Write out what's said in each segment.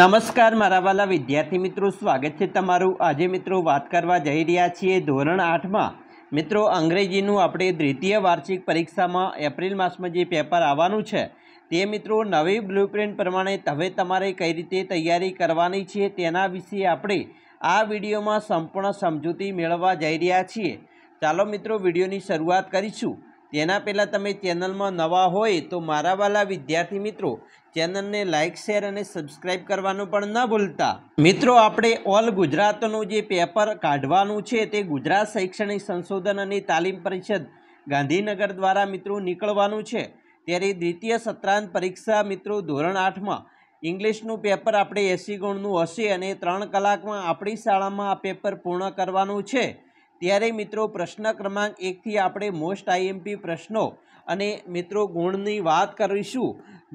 નમસ્કાર મારા વાલા વિદ્યાર્થી મિત્રો સ્વાગત છે તમારું આજે મિત્રો વાત કરવા જઈ રહ્યા છીએ ધોરણ આઠમાં મિત્રો અંગ્રેજીનું આપણે દ્વિતીય વાર્ષિક પરીક્ષામાં એપ્રિલ માસમાં જે પેપર આવવાનું છે તે મિત્રો નવી બ્લુપ્રિન્ટ પ્રમાણે હવે તમારે કઈ રીતે તૈયારી કરવાની છે તેના વિશે આપણે આ વિડીયોમાં સંપૂર્ણ સમજૂતી મેળવવા જઈ રહ્યા છીએ ચાલો મિત્રો વિડીયોની શરૂઆત કરીશું તેના પહેલાં તમે ચેનલમાં નવા હોય તો મારા વાલા વિદ્યાર્થી મિત્રો ચેનલને લાઇક શેર અને સબસ્ક્રાઇબ કરવાનું પણ ન ભૂલતા મિત્રો આપણે ઓલ ગુજરાતનું જે પેપર કાઢવાનું છે તે ગુજરાત શૈક્ષણિક સંશોધન અને તાલીમ પરિષદ ગાંધીનગર દ્વારા મિત્રો નીકળવાનું છે ત્યારે દ્વિતીય સત્રાંત પરીક્ષા મિત્રો ધોરણ આઠમાં ઇંગ્લિશનું પેપર આપણે એસી ગુણનું હશે અને ત્રણ કલાકમાં આપણી શાળામાં આ પેપર પૂર્ણ કરવાનું છે ત્યારે મિત્રો પ્રશ્ન ક્રમાંક એકથી આપણે મોસ્ટ આઈએમપી પ્રશ્નો અને મિત્રો ગુણની વાત કરીશું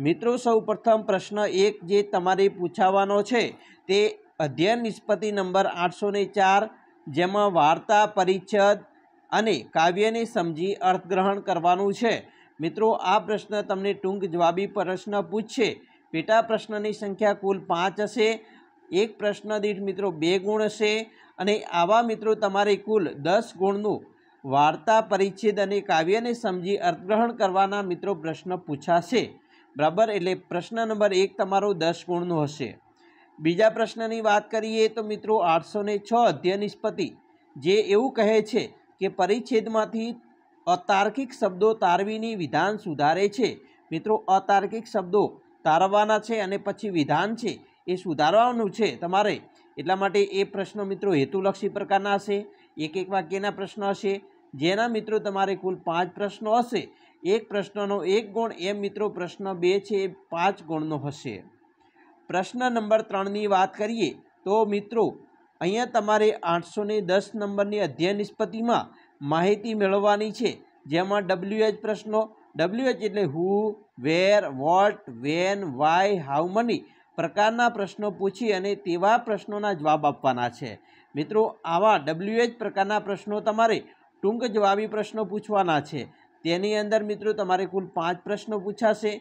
મિત્રો સૌપ્રથમ પ્રશ્ન એક જે તમારે પૂછાવાનો છે તે અધ્યયન નિષ્પતિ નંબર આઠસો ચાર જેમાં વાર્તા પરિચ્છદ અને કાવ્યને સમજી અર્થગ્રહણ કરવાનું છે મિત્રો આ પ્રશ્ન તમને ટૂંક જવાબી પ્રશ્ન પૂછશે પેટા પ્રશ્નની સંખ્યા કુલ પાંચ હશે એક પ્રશ્ન દીઠ મિત્રો બે ગુણ હશે અને આવા મિત્રો તમારે કુલ દસ ગુણનું વાર્તા પરિચ્છેદ અને કાવ્યને સમજી અર્થગ્રહણ કરવાના મિત્રો પ્રશ્ન પૂછાશે બરાબર એટલે પ્રશ્ન નંબર એક તમારો દસ ગુણનો હશે બીજા પ્રશ્નની વાત કરીએ તો મિત્રો આઠસો ને છ અધ્યય નિષ્પતિ જે એવું કહે છે કે પરિચ્છેદમાંથી અતાર્કિક શબ્દો તારવીની વિધાન સુધારે છે મિત્રો અતાર્કિક શબ્દો તારવાના છે અને પછી વિધાન છે એ સુધારવાનું છે તમારે એટલા માટે એ પ્રશ્નો મિત્રો હેતુલક્ષી પ્રકારના હશે એક એક વાક્યના પ્રશ્નો હશે જેના મિત્રો તમારે કુલ પાંચ પ્રશ્નો હશે એક પ્રશ્નનો એક ગુણ એમ મિત્રો પ્રશ્ન બે છે એ પાંચ ગુણનો હશે પ્રશ્ન નંબર ત્રણની વાત કરીએ તો મિત્રો અહીંયા તમારે આઠસો દસ નંબરની અધ્યયન નિષ્પતિમાં માહિતી મેળવવાની છે જેમાં ડબલ્યુએચ પ્રશ્નો ડબલ્યુએચ એટલે who where what when why how many પ્રકારના પ્રશ્નો પૂછી અને તેવા પ્રશ્નોના જવાબ આપવાના છે મિત્રો આવા એચ પ્રકારના પ્રશ્નો તમારે ટૂંક જવાબી પ્રશ્નો પૂછવાના છે તેની અંદર મિત્રો તમારે કુલ પાંચ પ્રશ્નો પૂછાશે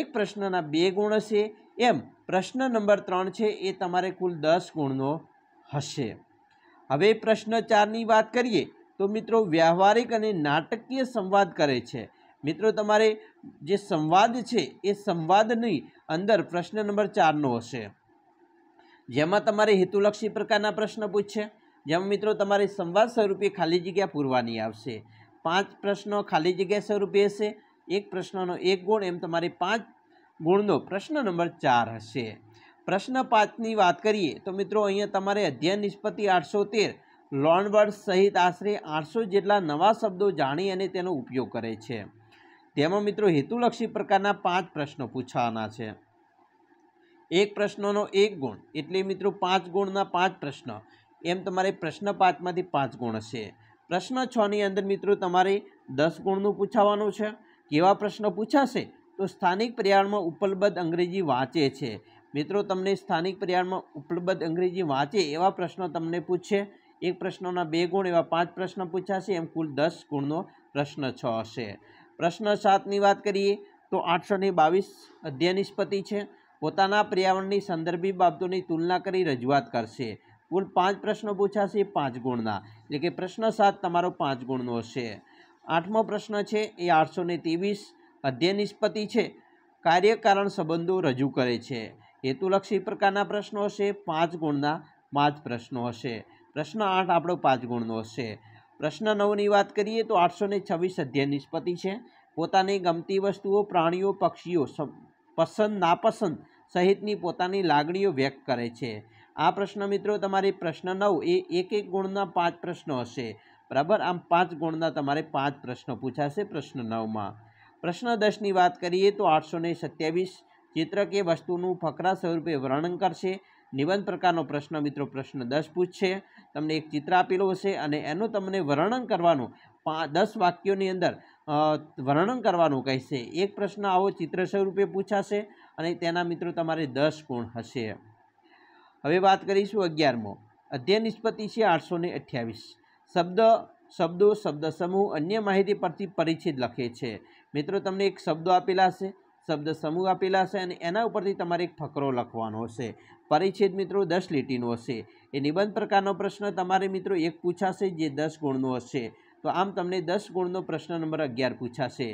એક પ્રશ્નના બે ગુણ હશે એમ પ્રશ્ન નંબર ત્રણ છે એ તમારે કુલ દસ ગુણનો હશે હવે પ્રશ્ન ચારની વાત કરીએ તો મિત્રો વ્યવહારિક અને નાટકીય સંવાદ કરે છે મિત્રો તમારે જે સંવાદ છે એ સંવાદની અંદર પ્રશ્ન નંબર ચારનો હશે જેમાં તમારે હેતુલક્ષી પ્રકારના પ્રશ્ન પૂછશે જેમાં મિત્રો તમારે સંવાદ સ્વરૂપે ખાલી જગ્યા પૂરવાની આવશે પાંચ પ્રશ્નો ખાલી જગ્યા સ્વરૂપે હશે એક પ્રશ્નનો એક ગુણ એમ તમારે પાંચ ગુણનો પ્રશ્ન નંબર ચાર હશે પ્રશ્ન પાંચની વાત કરીએ તો મિત્રો અહીંયા તમારે અધ્યયન નિષ્પતિ આઠસો તેર લોનવર્ડ સહિત આશરે આઠસો જેટલા નવા શબ્દો જાણી અને તેનો ઉપયોગ કરે છે તેમાં મિત્રો હેતુલક્ષી પ્રકારના પાંચ પ્રશ્નો પૂછવાના છે એક પ્રશ્નોનો એક ગુણ એટલે મિત્રો પાંચ ગુણના પાંચ પ્રશ્ન એમ તમારે પ્રશ્ન પાંચમાંથી પાંચ ગુણ છે પ્રશ્ન છની અંદર મિત્રો તમારે દસ ગુણનું પૂછાવાનું છે કેવા પ્રશ્નો પૂછાશે તો સ્થાનિક પર્યાવરણમાં ઉપલબ્ધ અંગ્રેજી વાંચે છે મિત્રો તમને સ્થાનિક પર્યાવરણમાં ઉપલબ્ધ અંગ્રેજી વાંચે એવા પ્રશ્નો તમને પૂછશે એક પ્રશ્નોના બે ગુણ એવા પાંચ પ્રશ્ન પૂછાશે એમ કુલ દસ ગુણનો પ્રશ્ન છ હશે પ્રશ્ન સાતની વાત કરીએ તો આઠસો ને બાવીસ અધ્યાય છે પોતાના પર્યાવરણની સંદર્ભી બાબતોની તુલના કરી રજૂઆત કરશે કુલ પાંચ પ્રશ્નો પૂછાશે પાંચ ગુણના એટલે કે પ્રશ્ન સાત તમારો પાંચ ગુણનો હશે આઠમો પ્રશ્ન છે એ આઠસો ને ત્રેવીસ અધ્યય છે કાર્યકારણ સંબંધો રજૂ કરે છે હેતુલક્ષી પ્રકારના પ્રશ્નો હશે પાંચ ગુણના પાંચ પ્રશ્નો હશે પ્રશ્ન આઠ આપણો પાંચ ગુણનો હશે પ્રશ્ન નવની વાત કરીએ તો આઠસો ને છવ્વીસ અધ્યય નિષ્પતિ છે પોતાની ગમતી વસ્તુઓ પ્રાણીઓ પક્ષીઓ પસંદ નાપસંદ સહિતની પોતાની લાગણીઓ વ્યક્ત કરે છે આ પ્રશ્ન મિત્રો તમારે પ્રશ્ન નવ એ એક એક ગુણના પાંચ પ્રશ્નો હશે બરાબર આમ પાંચ ગુણના તમારે પાંચ પ્રશ્નો પૂછાશે પ્રશ્ન નવમાં પ્રશ્ન દસની વાત કરીએ તો આઠસો ને સત્યાવીસ ચિત્ર કે વસ્તુનું ફકરા સ્વરૂપે વર્ણન કરશે નિબંધ પ્રકારનો પ્રશ્ન મિત્રો પ્રશ્ન દસ પૂછશે તમને એક ચિત્ર આપેલું હશે અને એનું તમને વર્ણન કરવાનું દસ વાક્યોની અંદર વર્ણન કરવાનું કહેશે એક પ્રશ્ન આવો ચિત્ર સ્વરૂપે પૂછાશે અને તેના મિત્રો તમારે દસ ગુણ હશે હવે વાત કરીશું અગિયારમો અધ્યયન નિષ્પત્તિ છે આઠસો ને અઠ્યાવીસ શબ્દ શબ્દો શબ્દ સમૂહ અન્ય માહિતી પરથી પરિચિત લખે છે મિત્રો તમને એક શબ્દો આપેલા હશે શબ્દ સમૂહ આપેલા હશે અને એના ઉપરથી તમારે એક ફકરો લખવાનો હશે પરિચ્છેદ મિત્રો દસ લીટીનો હશે એ નિબંધ પ્રકારનો પ્રશ્ન તમારે મિત્રો એક પૂછાશે જે દસ ગુણનો હશે તો આમ તમને દસ ગુણનો પ્રશ્ન નંબર અગિયાર પૂછાશે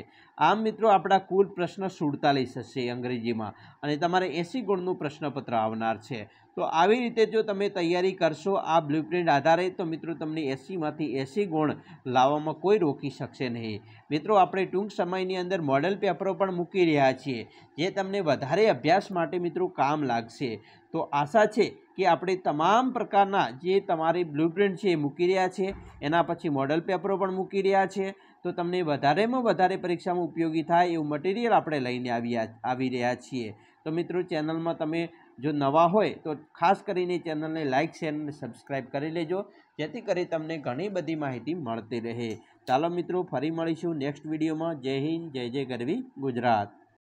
આમ મિત્રો આપણા કુલ પ્રશ્ન સુડતાલીસ હશે અંગ્રેજીમાં અને તમારે એંસી ગુણનું પ્રશ્નપત્ર આવનાર છે તો આવી રીતે જો તમે તૈયારી કરશો આ બ્લુપ્રિન્ટ આધારે તો મિત્રો તમને એસીમાંથી એસી ગુણ લાવવામાં કોઈ રોકી શકશે નહીં મિત્રો આપણે ટૂંક સમયની અંદર મોડલ પેપરો પણ મૂકી રહ્યા છીએ જે તમને વધારે અભ્યાસ માટે મિત્રો કામ લાગશે તો આશા છે કે આપણે તમામ પ્રકારના જે તમારી બ્લુપ્રિન્ટ છે એ મૂકી રહ્યા છે એના પછી મોડલ પેપરો પણ મૂકી રહ્યા છે તો તમને વધારેમાં વધારે પરીક્ષામાં ઉપયોગી થાય એવું મટીરિયલ આપણે લઈને આવ્યા આવી રહ્યા છીએ તો મિત્રો ચેનલમાં તમે જો નવા હોય તો ખાસ કરીને ચેનલને લાઇક શેર અને સબસ્ક્રાઈબ કરી લેજો જેથી કરી તમને ઘણી બધી માહિતી મળતી રહે ચાલો મિત્રો ફરી મળીશું નેક્સ્ટ વિડીયોમાં જય હિન્દ જય જય ગરવી ગુજરાત